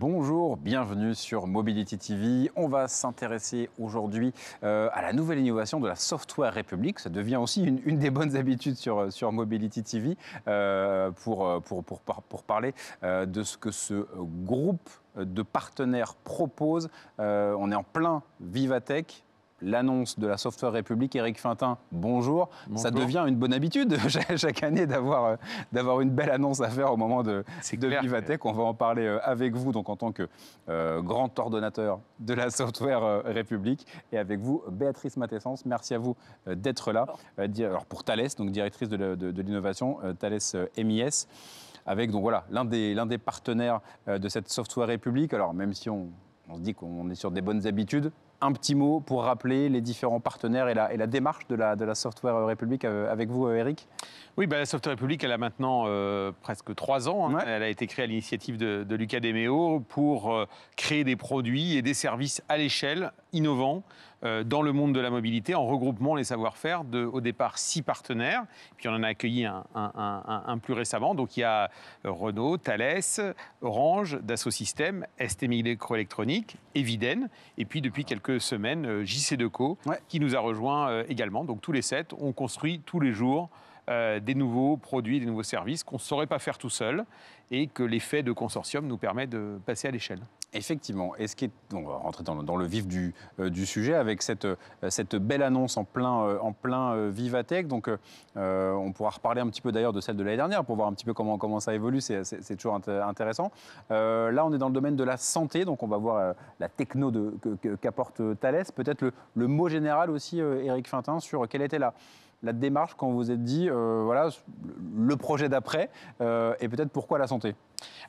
Bonjour, bienvenue sur Mobility TV. On va s'intéresser aujourd'hui euh, à la nouvelle innovation de la Software République. Ça devient aussi une, des bonnes habitudes sur, euh, sur Mobility TV euh, pour, parler de ce que ce groupe de partenaires propose. on est en plein Vivatech, l'annonce de la Software République. Eric Fintin, bonjour. Ça devient une bonne habitude chaque année d'avoir, euh, d'avoir une belle annonce à faire au moment de, de Vivatech. On va en parler euh, avec vous, donc en tant que euh, grand ordonnateur de la Software République. Et avec vous, Béatrice Matessence. merci à vous d'être là. Alors pour Thales, donc directrice de, l'innovation, Thales MIS avec donc voilà l'un des, l'un des partenaires de cette Software République. Alors même si on, on se dit qu'on est sur des bonnes habitudes, un petit mot pour rappeler les différents partenaires et la, démarche de la, Software République avec vous, euh, Eric Oui, bah, la Software République, elle a maintenant euh, presque trois ans. Hein. Elle a été créée à l'initiative de, de, Lucas Demeo pour euh, créer des produits et des services à l'échelle, innovants, euh, dans le monde de la mobilité en regroupement les savoir-faire de, au départ, six partenaires. Puis on en a accueilli un, plus récemment. Donc il y a euh, Renault, Thales, Orange, Dassault Systèmes, ST Microélectronique, Eviden. Et puis depuis quelques semaines, euh, JC Deco qui nous a rejoint également. Donc tous les sept, on construit tous les jours euh, des nouveaux produits, des nouveaux services qu'on ne saurait pas faire tout seul et que l'effet de consortium nous permet de passer à l'échelle. Effectivement. Et ce qui est, on va rentrer dans, le vif euh, du, sujet avec euh, cette, belle annonce en plein, en plein Vivatech. Donc, on pourra reparler un petit peu d'ailleurs de celle de l'année dernière pour voir un petit peu comment, comment ça évolue. C'est toujours intéressant. là, on est dans le domaine de la santé. Donc, on va voir la techno qu'apporte Thalès. Thales. Peut-être le, le, mot général aussi, Eric Fintin, sur quelle était la la démarche quand vous vous êtes dit, euh, voilà, le projet d'après, euh, et peut-être pourquoi la santé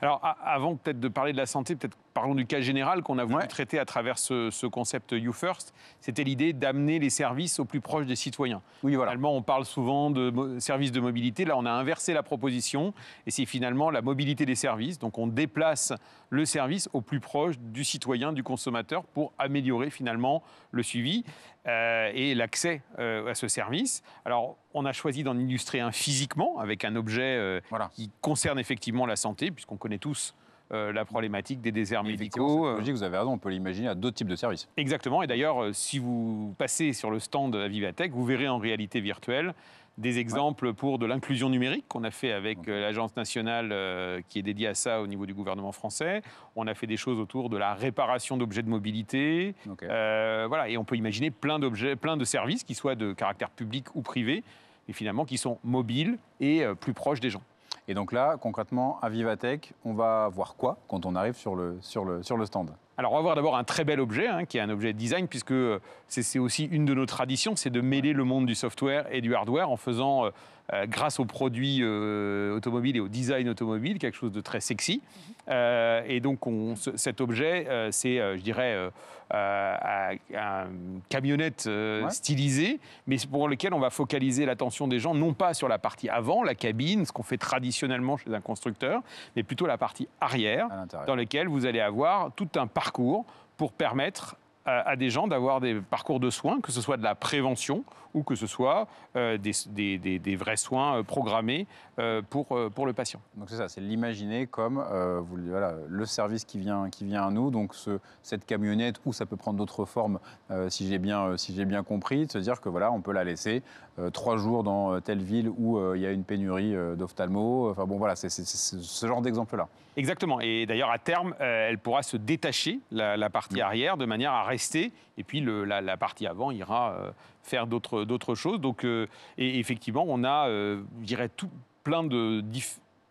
alors, avant peut-être de parler de la santé, peut-être parlons du cas général qu'on a voulu traiter à travers ce, concept You First. C'était l'idée d'amener les services au plus proche des citoyens. Oui, voilà. Finalement, on parle souvent de services de mobilité. Là, on a inversé la proposition et c'est finalement la mobilité des services. Donc, on déplace le service au plus proche du citoyen, du consommateur, pour améliorer finalement le suivi euh, et l'accès euh, à ce service. Alors, on a choisi d'en illustrer un physiquement avec un objet euh, qui concerne effectivement la santé puisqu'on connaît tous euh, la problématique des déserts médicaux. Euh. vous avez raison, on peut l'imaginer à d'autres types de services. Exactement, et d'ailleurs, euh, si vous passez sur le stand à Vivatech, vous verrez en réalité virtuelle des exemples pour de l'inclusion numérique qu'on a fait avec l'agence nationale qui est dédiée à ça au niveau du gouvernement français. On a fait des choses autour de la réparation d'objets de mobilité. voilà, et on peut imaginer plein d'objets, plein de services qui soient de caractère public ou privé, mais finalement qui sont mobiles et plus proches des gens. Et donc là, concrètement, à Vivatech, on va voir quoi quand on arrive sur le, sur le stand alors on va voir d'abord un très bel objet, hein, qui est un objet de design, puisque euh, c'est aussi une de nos traditions, c'est de mêler le monde du software et du hardware en faisant, euh, euh, grâce aux produits automobiles et au design automobile, quelque chose de très sexy. et donc on, cet objet, c'est, je dirais, une camionnette stylisé, stylisée, mais pour lequel on va focaliser l'attention des gens, non pas sur la partie avant, la cabine, ce qu'on fait traditionnellement chez un constructeur, mais plutôt la partie arrière, dans laquelle vous allez avoir tout un parcours pour permettre à des gens d'avoir des parcours de soins, que ce soit de la prévention ou que ce soit euh, des, vrais soins euh, programmés euh, pour, pour le patient. Donc c'est ça, c'est l'imaginer comme vous, voilà, le service qui vient, qui vient à nous, donc ce, cette camionnette, ou ça peut prendre d'autres formes, si j'ai bien, si bien compris, cest se dire que voilà, on peut la laisser trois jours dans telle ville où il y a une pénurie d'ophtalmo. Enfin bon, voilà, c'est ce genre d'exemple-là. Exactement. Et d'ailleurs, à terme, elle pourra se détacher, la, partie arrière, de manière à rester. Et puis, la, partie avant ira faire d'autres euh, d'autres, choses. Donc, euh, et effectivement, on a, euh, je dirais, tout, plein de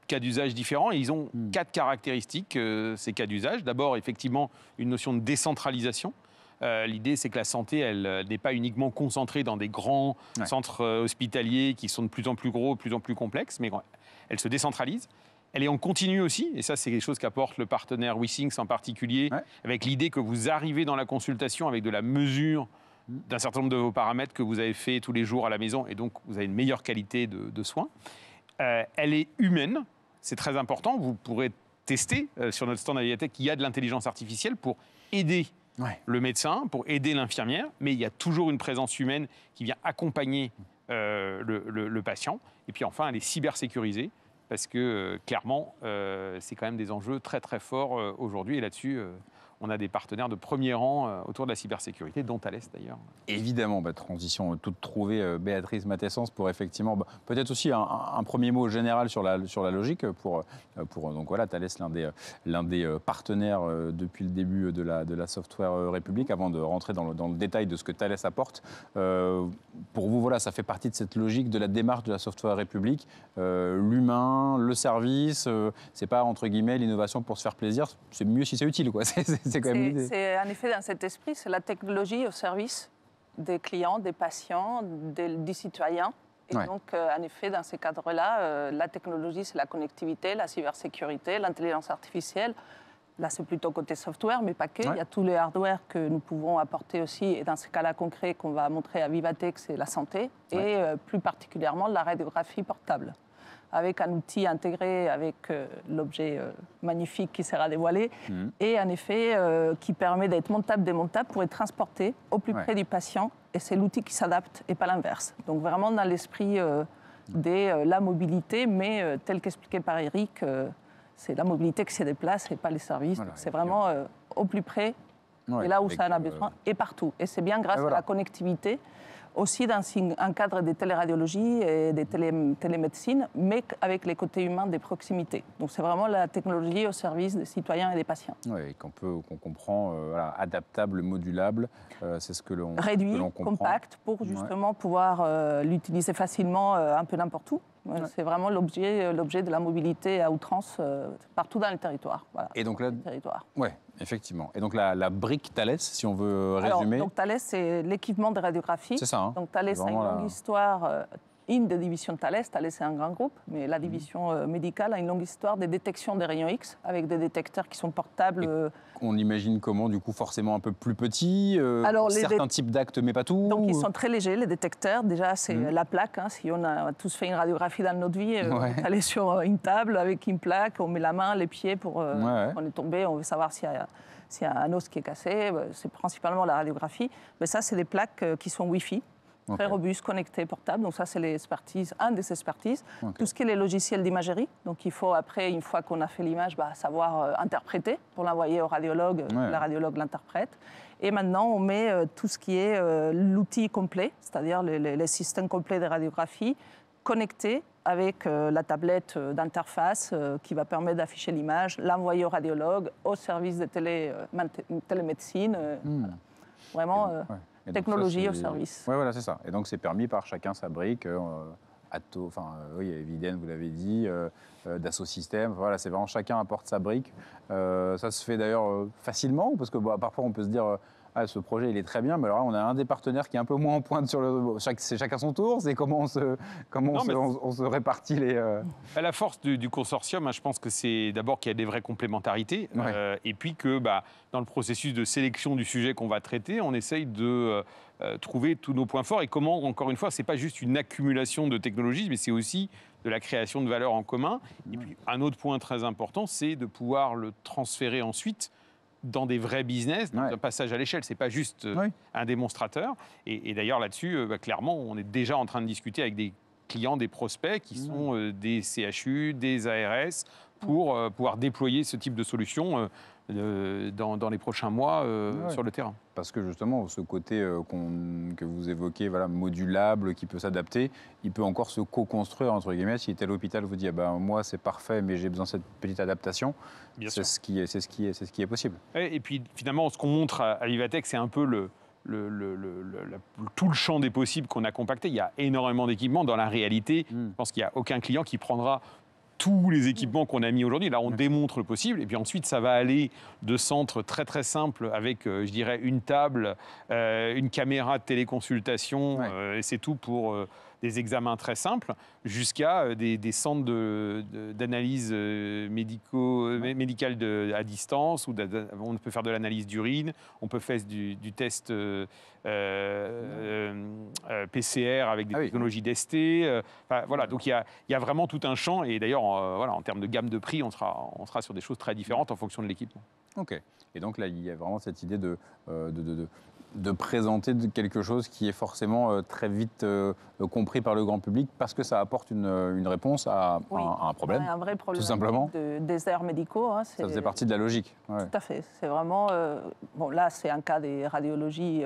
cas d'usage différents. Et ils ont hmm. quatre caractéristiques, ces cas d'usage. D'abord, effectivement, une notion de décentralisation. l'idée, c'est que la santé, elle, n'est pas uniquement concentrée dans des grands centres hospitaliers qui sont de plus en plus gros, de plus en plus complexes, mais elle se décentralise. Elle est en continu aussi, et ça, c'est quelque chose qu'apporte le partenaire Wissings en particulier, avec l'idée que vous arrivez dans la consultation avec de la mesure d'un certain nombre de vos paramètres que vous avez fait tous les jours à la maison et donc vous avez une meilleure qualité de, soins. Euh, elle est humaine, c'est très important. Vous pourrez tester euh, sur notre stand à qu'il y a de l'intelligence artificielle pour aider le médecin, pour aider l'infirmière, mais il y a toujours une présence humaine qui vient accompagner euh, le, patient. Et puis enfin, elle est cybersécurisée parce que clairement, c'est quand même des enjeux très très forts aujourd'hui et là-dessus on a des partenaires de premier rang euh, autour de la cybersécurité, dont Thales d'ailleurs. Évidemment, bah, transition euh, toute trouvée, euh, Béatrice Matessence pour effectivement, bah, peut-être aussi un, premier mot général sur la, sur la logique, pour, pour donc voilà, Thales, l'un des, l'un des partenaires depuis le début de la, de la Software République, avant de rentrer dans le, dans le détail de ce que Thales apporte. pour vous, voilà, ça fait partie de cette logique de la démarche de la Software République, l'humain, le service, c'est pas entre guillemets l'innovation pour se faire plaisir, c'est mieux si c'est utile, quoi. c'est en effet dans cet esprit, c'est la technologie au service des clients, des patients, des, citoyens. Et donc, euh, en effet, dans ces cadres-là, euh, la technologie, c'est la connectivité, la cybersécurité, l'intelligence artificielle. Là, c'est plutôt côté software, mais pas que. Il y a tous les hardware que nous pouvons apporter aussi. Et dans ce cas-là concret qu'on va montrer à Vivatech, c'est la santé et euh, plus particulièrement la radiographie portable avec un outil intégré avec euh, l'objet euh, magnifique qui sera dévoilé mhm. et en effet euh, qui permet d'être montable, démontable pour être transporté au plus près du patient et c'est l'outil qui s'adapte et pas l'inverse. Donc vraiment dans l'esprit mhm. de la mobilité, mais tel qu'expliqué par Eric, c'est la mobilité qui se déplace et pas les services. c'est vraiment au plus près et là où ça en a besoin et partout. Et c'est bien grâce à la connectivité aussi dans un cadre de téléradiologie et de télé télémédecine, mais avec les côtés humains des proximités. Donc c'est vraiment la technologie au service des citoyens et des patients. Oui, qu'on peut, qu'on comprend, euh, adaptable, modulable, euh, c'est ce que l'on réduit, compact, pour justement pouvoir euh, l'utiliser facilement un peu n'importe où. C'est vraiment l'objet, euh, l'objet de la mobilité à outrance euh, partout dans le territoire. et donc là, territoire. Ouais, effectivement. Et donc la, brique Thalès, si on veut résumer. Alors, donc Thales, c'est l'équipement de radiographie. C'est ça. Hein. donc Thales a une longue histoire euh, une des divisions Thalès, Thalès c'est un grand groupe, mais la mhm. division euh, médicale a une longue histoire des détections des rayons X avec des détecteurs qui sont portables. Euh, on imagine comment, du coup, forcément un peu plus petits, euh, certains types d'actes, mais pas tout. Donc, ils sont très légers, les détecteurs. Déjà, c'est mhm. la plaque. Hein. si on a tous fait une radiographie dans notre vie, aller sur une table avec une plaque, on met la main, les pieds pour. On est tombé, on veut savoir s'il a s'il y a un os qui est cassé, c'est principalement la radiographie. Mais ça, c'est des plaques qui sont Wi-Fi très robuste, connecté, portable. Donc ça, c'est l'expertise, un des expertises. Tout ce qui est les logiciels d'imagerie. Donc il faut après, une fois qu'on a fait l'image, bah, savoir euh, interpréter pour l'envoyer au radiologue. Le euh, La radiologue l'interprète. Et maintenant, on met euh, tout ce qui est l'outil complet, c'est-à-dire les, les, systèmes complets de radiographie connectés avec la tablette d'interface qui va permettre d'afficher l'image, l'envoyer au radiologue, au service de télé, télémédecine. Hmm. Vraiment. Technologie au service. Oui, voilà, c'est ça. Et donc, c'est permis par chacun sa brique. Euh, Atto, enfin, euh, oui, il vous l'avez dit, euh, euh, Dassault Systèmes, voilà, c'est vraiment chacun apporte sa brique. ça se fait d'ailleurs facilement, parce que parfois on peut se dire, ah, ce projet il est très bien, mais alors là, on a un des partenaires qui est un peu moins en pointe sur le. C'est chacun son tour, c'est comment on se, comment on, se, répartit les. Euh. À la force du, consortium, hein, je pense que c'est d'abord qu'il y a des vraies complémentarités, euh, et puis que bah, dans le processus de sélection du sujet qu'on va traiter, on essaye de. Euh, trouver tous nos points forts et comment, encore une fois, c'est pas juste une accumulation de technologies, mais c'est aussi de la création de valeur en commun. Et puis, un autre point très important, c'est de pouvoir le transférer ensuite dans des vrais business, un passage à l'échelle. ce n'est pas juste euh, un démonstrateur. Et, d'ailleurs là-dessus, euh, bah, clairement, on est déjà en train de discuter avec des clients, des prospects qui sont euh, des CHU, des ARS pour pouvoir déployer ce type de solution dans, les prochains mois euh, sur le terrain parce que justement ce côté euh, que vous évoquez, voilà, modulable, qui peut s'adapter, il peut encore se co-construire entre guillemets. Si tel hôpital vous dit, ah ben moi c'est parfait, mais j'ai besoin de cette petite adaptation, c'est ce qui est, ce est, ce qui est possible. Et, puis finalement, ce qu'on montre à, à c'est un peu le, le, tout le champ des possibles qu'on a compacté. Il y a énormément d'équipements. Dans la réalité, hmm. je pense qu'il n'y a aucun client qui prendra tous les équipements mm. qu'on a mis aujourd'hui. Là, on démontre le possible. Et puis ensuite, ça va aller de centre très très simple avec, euh, je dirais, une table, euh, une caméra de téléconsultation. Euh, et c'est tout pour des examens très simples jusqu'à euh, des, centres d'analyse euh, de, médicale de, à distance, où on peut faire de l'analyse d'urine, on peut faire du, du test euh, PCR avec des ah technologies d'ST. voilà, donc il y, a, il y, a, vraiment tout un champ, et d'ailleurs, voilà, en termes de gamme de prix, on sera, on sera sur des choses très différentes en fonction de l'équipement. Ok. Et donc là, il y a vraiment cette idée de, de, de présenter quelque chose qui est forcément euh, très vite euh, compris par le grand public parce que ça apporte une, euh, réponse à, un, problème. Un vrai problème. Tout simplement. De, des déserts médicaux. Hein, ça faisait partie de la logique. Tout à fait. C'est vraiment. bon, là, c'est un cas des radiologies.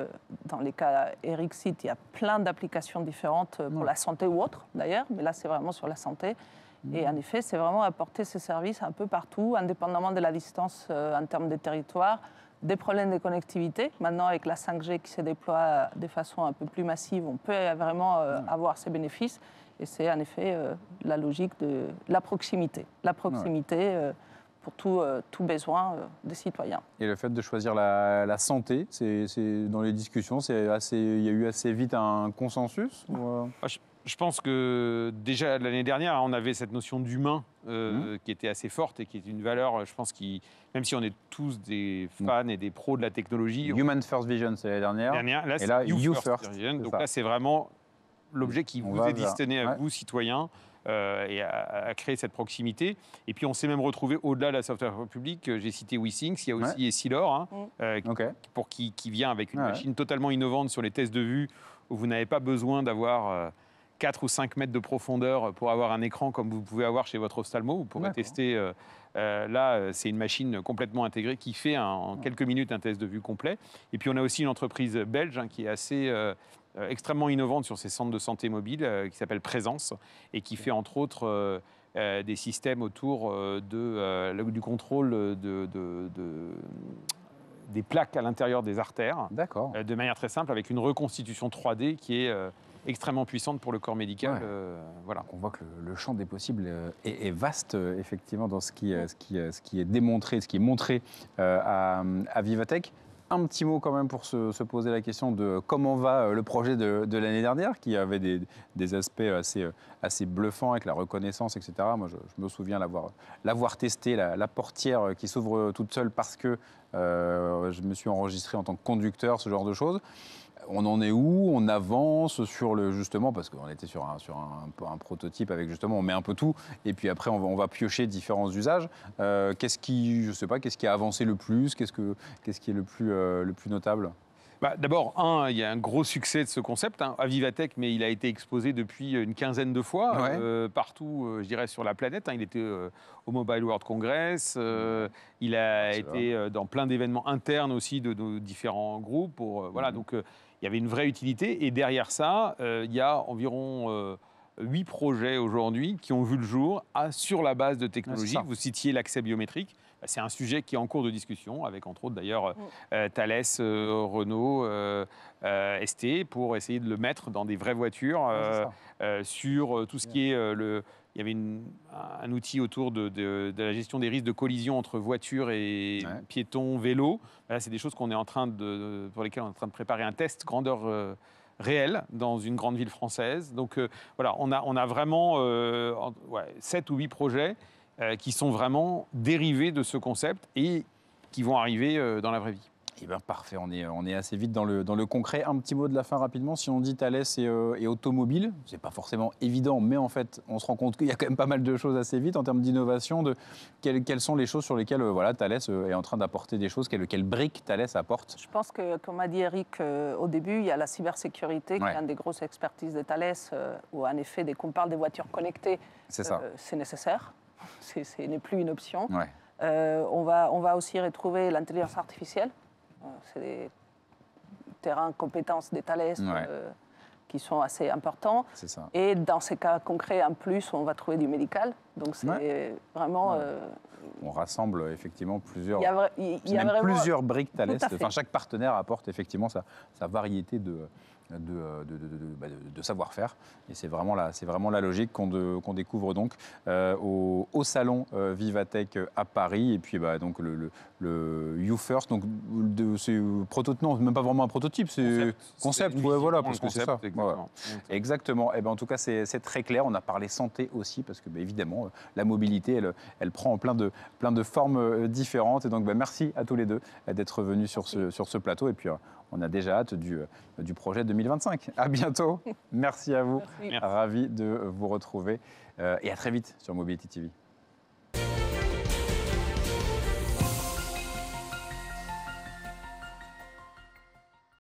Dans les cas Eric il y a plein d'applications différentes pour la santé ou autre, d'ailleurs. Mais là, c'est vraiment sur la santé. Et mmh. en effet, c'est vraiment apporter ces services un peu partout, indépendamment de la distance en termes de territoire des problèmes de connectivité. Maintenant, avec la 5G qui se déploie de façon un peu plus massive, on peut vraiment euh, avoir ces bénéfices. Et c'est en effet euh, la logique de la proximité. La proximité. Euh, pour tout, tout besoin des citoyens. Et le fait de choisir la, la santé, c'est dans les discussions, il y a eu assez vite un consensus je pense que déjà l'année dernière, hein, on avait cette notion d'humain euh, mmh. qui était assez forte et qui est une valeur, euh, je pense, qui, même si on est tous des mmh. fans et des pros de la technologie. Human First Vision, c'est l'année dernière. Là, et là, You, First, Vision. Donc là, c'est vraiment l'objet qui vous est destiné à vous, citoyens. Euh, et à, créer cette proximité. Et puis on s'est même retrouvé au-delà de la software publique. J'ai cité WeSync, il y a aussi Essilor, hein, mmh. pour qui, vient avec une ah machine totalement innovante sur les tests de vue où vous n'avez pas besoin d'avoir 4 ou 5 mètres de profondeur pour avoir un écran comme vous pouvez avoir chez votre ophtalmo. Vous pourrez tester. Euh, euh, là, euh, c'est une machine complètement intégrée qui fait en quelques minutes un test de vue complet. Et puis, on a aussi une entreprise belge hein, qui est assez. extrêmement innovante sur ces centres de santé mobile qui s'appelle Présence et qui fait entre autres des systèmes autour de, du contrôle de, des plaques à l'intérieur des artères. de manière très simple, avec une reconstitution 3D qui est extrêmement puissante pour le corps médical. Euh, voilà. on voit que le, champ des possibles euh, est, vaste, euh, effectivement, dans ce qui, ce, qui, ce qui est démontré, ce qui est montré à, à Vivatech un petit mot quand même pour se, poser la question de comment va le projet de, l'année dernière, qui avait des, aspects assez, assez bluffants avec la reconnaissance, etc. Moi, je, me souviens l'avoir testé, la, la, portière qui s'ouvre toute seule parce que euh, je me suis enregistré en tant que conducteur, ce genre de choses on en est où On avance sur le justement parce qu'on était sur un sur un, prototype avec justement on met un peu tout et puis après on va, on va piocher différents usages. Euh, qu'est-ce qui je sais pas qu'est-ce qui a avancé le plus Qu'est-ce que qu'est-ce qui est le plus euh, le plus notable bah, d'abord, un, il y a un gros succès de ce concept, à hein. Vivatech, mais il a été exposé depuis euh, une quinzaine de fois, euh, partout, euh, je dirais, sur la planète. Hein. il était au Mobile World Congress, il a été dans plein d'événements internes aussi de nos différents groupes. voilà, mm-hmm. donc il y avait une vraie utilité. Et derrière ça, il y a environ huit projets aujourd'hui qui ont vu le jour sur la base de technologies. Vous citiez l'accès biométrique. Bah, c'est un sujet qui est en cours de discussion, avec entre autres d'ailleurs mm. euh, euh, Thales, euh, Renault, ST, pour essayer de le mettre dans des vraies voitures sur tout ce qui est le. Il y avait un outil autour de, la gestion des risques de collision entre voitures et piétons, vélos. Là, c'est des choses qu'on est en train de, pour lesquelles on est en train de préparer un test grandeur réelle dans une grande ville française. Donc voilà, on a, on a vraiment sept 7 ou 8 projets euh, qui sont vraiment dérivés de ce concept et qui vont arriver euh, dans la vraie vie. Eh ben, parfait, on est, assez vite dans le, concret. Un petit mot de la fin rapidement. Si on dit Thalès et, automobile, euh, et automobile, c'est pas forcément évident, mais en fait, on se rend compte qu'il y a quand même pas mal de choses assez vite en termes d'innovation. De quelles, sont les choses sur lesquelles voilà, Thalès est en train d'apporter des choses Quelles briques Thalès apporte Je pense que, comme a dit Eric au début, il y a la cybersécurité, qui est une des grosses expertises de Thalès, où en effet, dès qu'on parle des voitures connectées, c'est nécessaire ce n'est plus une option. Euh, on, va, on va aussi retrouver l'intelligence artificielle. Euh, c'est des terrains compétences des Thalès euh, qui sont assez importants. Et dans ces cas concrets, en plus, on va trouver du médical. Donc c'est vraiment... on rassemble effectivement plusieurs, plusieurs briques Thalès. Enfin, chaque partenaire apporte effectivement sa, sa variété de, euh, bah, de, de, savoir-faire. Et c'est vraiment, la, vraiment la logique qu'on découvre donc euh, au, salon euh, Vivatech à Paris. Et puis bah, donc le, le, You First, donc c'est prototype, même pas vraiment un prototype, c'est concept, concept voilà, parce que c'est Exactement. Et ben, en tout cas, c'est très clair. On a parlé santé aussi, parce que bah, évidemment, la mobilité, elle, elle prend plein de, plein de formes différentes. Et donc, bah, merci à tous les deux d'être venus sur ce, sur ce plateau. Et puis, on a déjà hâte du, euh, projet 2025. À bientôt. Merci à vous. Ravi de vous retrouver. Euh, et à très vite sur Mobility TV.